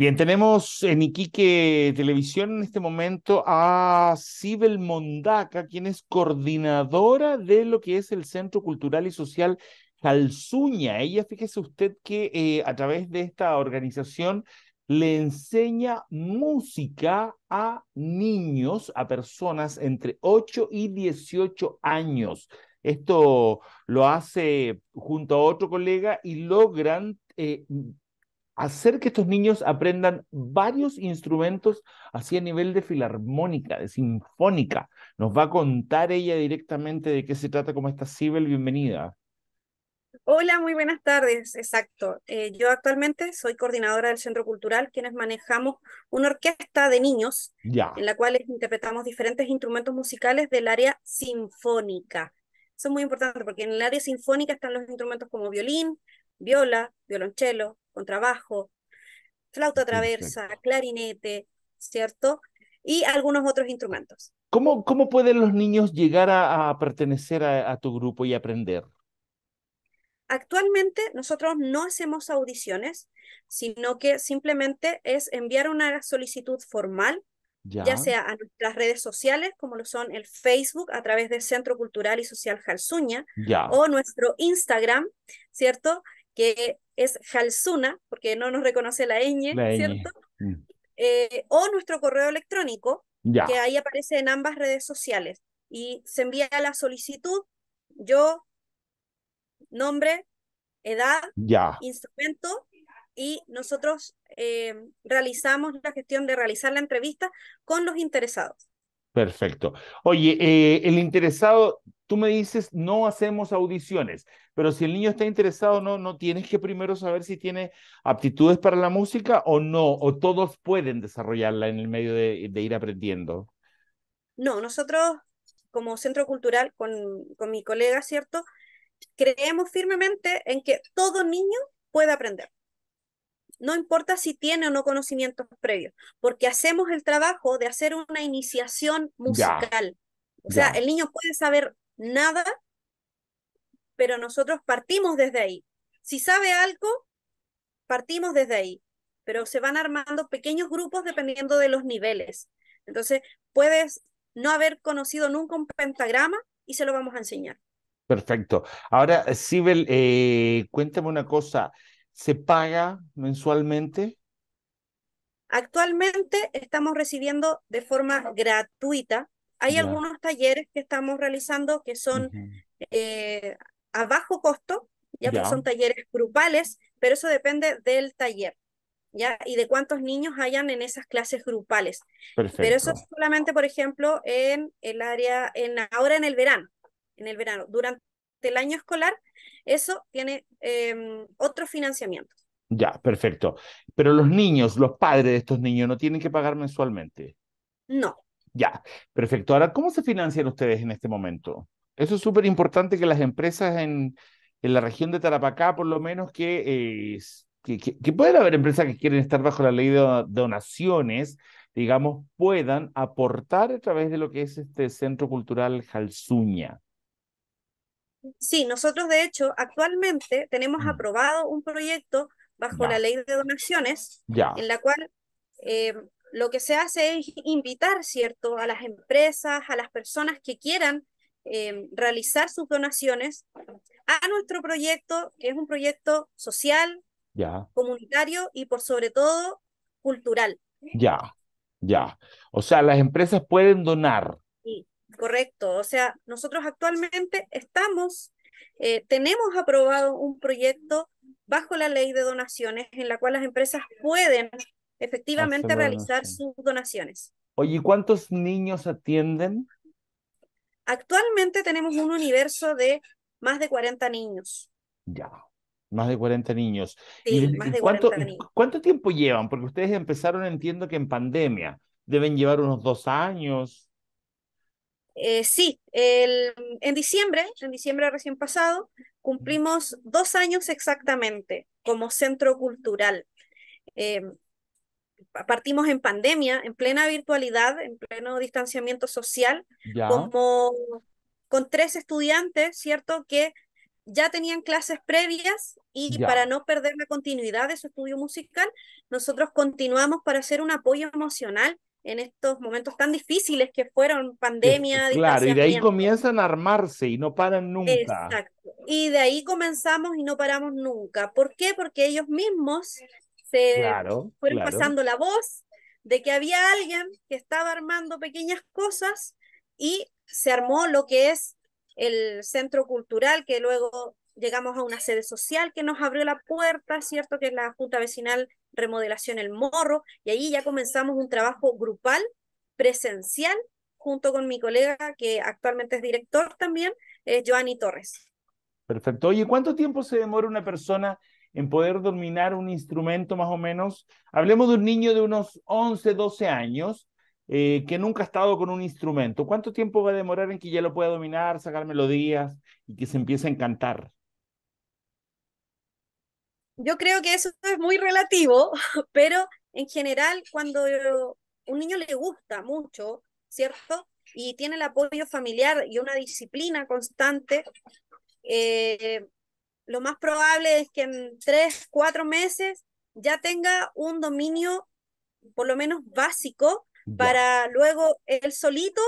Bien, tenemos en Iquique Televisión en este momento a Sibel Mondaca, quien es coordinadora de lo que es el Centro Cultural y Social Calzuña. Ella, fíjese usted que eh, a través de esta organización le enseña música a niños, a personas entre 8 y 18 años. Esto lo hace junto a otro colega y logran eh, hacer que estos niños aprendan varios instrumentos así a nivel de filarmónica, de sinfónica. Nos va a contar ella directamente de qué se trata, como esta Sibel, bienvenida. Hola, muy buenas tardes, exacto. Eh, yo actualmente soy coordinadora del Centro Cultural, quienes manejamos una orquesta de niños, en la cual interpretamos diferentes instrumentos musicales del área sinfónica. Eso es muy importante porque en el área sinfónica están los instrumentos como violín, viola, violonchelo, trabajo flauta traversa, clarinete, ¿cierto? Y algunos otros instrumentos. ¿Cómo, cómo pueden los niños llegar a, pertenecer a, tu grupo y aprender? Actualmente nosotros no hacemos audiciones, sino que simplemente es enviar una solicitud formal, ya, sea a nuestras redes sociales, como lo son el Facebook a través del Centro Cultural y Social Jalsuña, o nuestro Instagram, ¿cierto? que es Halsuna, porque no nos reconoce la ñ, ¿cierto? Mm. Eh, o nuestro correo electrónico, que ahí aparece en ambas redes sociales. Y se envía la solicitud, yo, nombre, edad, instrumento, y nosotros eh, realizamos la gestión de realizar la entrevista con los interesados. Perfecto. Oye, eh, el interesado, tú me dices, no hacemos audiciones, pero si el niño está interesado, no, no tienes que primero saber si tiene aptitudes para la música o no, o todos pueden desarrollarla en el medio de, de ir aprendiendo. No, nosotros como centro cultural, con, con mi colega, ¿cierto? Creemos firmemente en que todo niño puede aprender no importa si tiene o no conocimientos previos, porque hacemos el trabajo de hacer una iniciación musical. o sea, el niño puede saber nada, pero nosotros partimos desde ahí. Si sabe algo, partimos desde ahí, pero se van armando pequeños grupos dependiendo de los niveles. Entonces, puedes no haber conocido nunca un pentagrama y se lo vamos a enseñar. Perfecto. Ahora, Sibel, eh, cuéntame una cosa se paga mensualmente? Actualmente estamos recibiendo de forma gratuita. Hay algunos talleres que estamos realizando que son eh, a bajo costo, ya que pues son talleres grupales, pero eso depende del taller. ¿Ya? Y de cuántos niños hayan en esas clases grupales. Pero eso solamente, por ejemplo, en el área, ahora en el verano, en el verano. Durante el año escolar eso tiene em, otro financiamiento. Ya, perfecto. Pero los niños, los padres de estos niños, no tienen que pagar mensualmente. No. Ya, perfecto. Ahora, ¿cómo se financian ustedes en este momento? Eso es súper importante que las empresas en, la región de Tarapacá, por lo menos, eh, que, que, pueden haber empresas que quieren estar bajo la ley de donaciones, digamos, puedan aportar a través de lo que es este Centro Cultural Jalzuña. Sí, nosotros de hecho actualmente tenemos mm. aprobado un proyecto bajo la ley de donaciones, en la cual eh, lo que se hace es invitar, ¿cierto?, a las empresas, a las personas que quieran eh, realizar sus donaciones a nuestro proyecto, que es un proyecto social, comunitario y por sobre todo cultural. Ya, ya. O sea, las empresas pueden donar Correcto, o sea, nosotros actualmente estamos, eh, tenemos aprobado un proyecto bajo la ley de donaciones en la cual las empresas pueden efectivamente realizar sus donaciones. Oye, ¿y cuántos niños atienden? Actualmente tenemos un universo de más de 40 niños. Ya, más de 40 niños. ¿Y, cuánto, 40 niños. ¿Cuánto tiempo llevan? Porque ustedes empezaron, entiendo que en pandemia. Deben llevar unos dos años. Eh, sí, el, en diciembre, en diciembre recién pasado, cumplimos dos años exactamente como centro cultural. Em, partimos en pandemia, en plena virtualidad, en pleno distanciamiento social, como con tres estudiantes, ¿cierto? Que ya tenían clases previas y para no perder la continuidad de su estudio musical, nosotros continuamos para hacer un apoyo emocional en estos momentos tan difíciles que fueron pandemia. Claro, y de ahí comienzan a armarse y no paran nunca. Exacto. Y de ahí comenzamos y no paramos nunca. ¿Por qué? Porque ellos mismos se fueron pasando la voz de que había alguien que estaba armando pequeñas cosas y se armó lo que es el centro cultural que luego llegamos a una sede social que nos abrió la puerta, ¿cierto? Que es la Junta Vecinal Remodelación El Morro, y ahí ya comenzamos un trabajo grupal, presencial, junto con mi colega que actualmente es director también, eh, Joanny Torres. Perfecto. Oye, ¿cuánto tiempo se demora una persona en poder dominar un instrumento más o menos? Hablemos de un niño de unos 11, 12 años, eh, que nunca ha estado con un instrumento, ¿cuánto tiempo va a demorar en que ya lo pueda dominar, sacar melodías y que se empiece a encantar? yo creo que eso es muy relativo, pero en general cuando eh, un niño le gusta mucho, ¿cierto? Y tiene el apoyo familiar y una disciplina constante, eh, lo más probable es que en tres, cuatro meses ya tenga un dominio por lo menos básico para luego él solito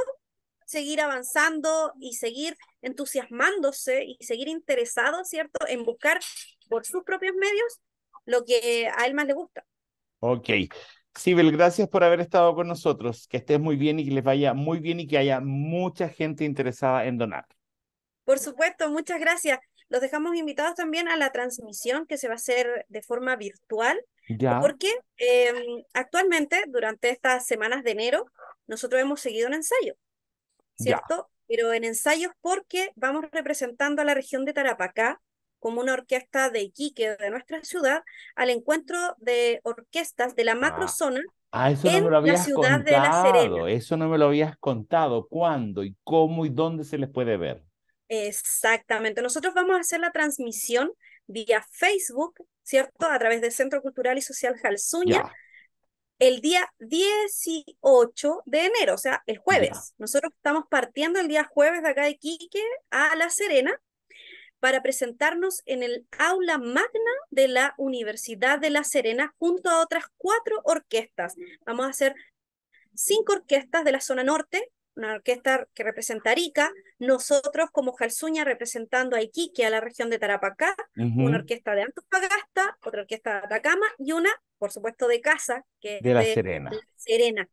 seguir avanzando y seguir entusiasmándose y seguir interesado, ¿cierto? En buscar por sus propios medios lo que a él más le gusta. Ok. Sibel, gracias por haber estado con nosotros. Que estés muy bien y que les vaya muy bien y que haya mucha gente interesada en donar. Por supuesto, muchas gracias. Los dejamos invitados también a la transmisión que se va a hacer de forma virtual, porque em, actualmente, durante estas semanas de enero, nosotros hemos seguido un ensayo, ¿cierto? Pero en ensayos porque vamos representando a la región de Tarapacá como una orquesta de Quique de nuestra ciudad, al encuentro de orquestas de la macrozona ah, ah en la ciudad de La Serena. Eso no me lo habías contado. ¿Cuándo y cómo y dónde se les puede ver? Exactamente. Nosotros vamos a hacer la transmisión vía Facebook, ¿cierto? A través del Centro Cultural y Social Jalzuña, El día 18 de enero, o sea, el jueves. Nosotros estamos partiendo el día jueves de acá de Quique a La Serena para presentarnos en el aula magna de la Universidad de La Serena junto a otras cuatro orquestas. Vamos a hacer cinco orquestas de la zona norte, una orquesta que representa Arica, nosotros como Jalsuña representando a Iquique, a la región de Tarapacá, una orquesta de Antofagasta, otra orquesta de Atacama y una, por supuesto, de casa, que de es La Serena. La Serena.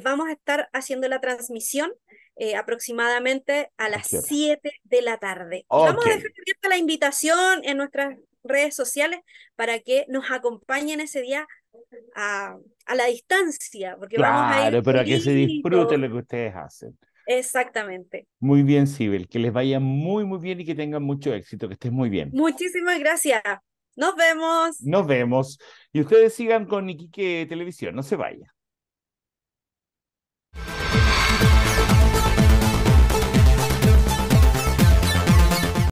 Vamos a estar haciendo la transmisión eh, aproximadamente a las 7 de la tarde. Vamos a dejar abierta la invitación en nuestras redes sociales para que nos acompañen ese día a, la distancia. Porque vamos a ir pero que se disfrute lo que ustedes hacen. Exactamente. Muy bien, Sibel, que les vaya muy, muy bien y que tengan mucho éxito, que estés muy bien. Muchísimas gracias. Nos vemos. Nos vemos. Y ustedes sigan con Iquique Televisión, no se vayan.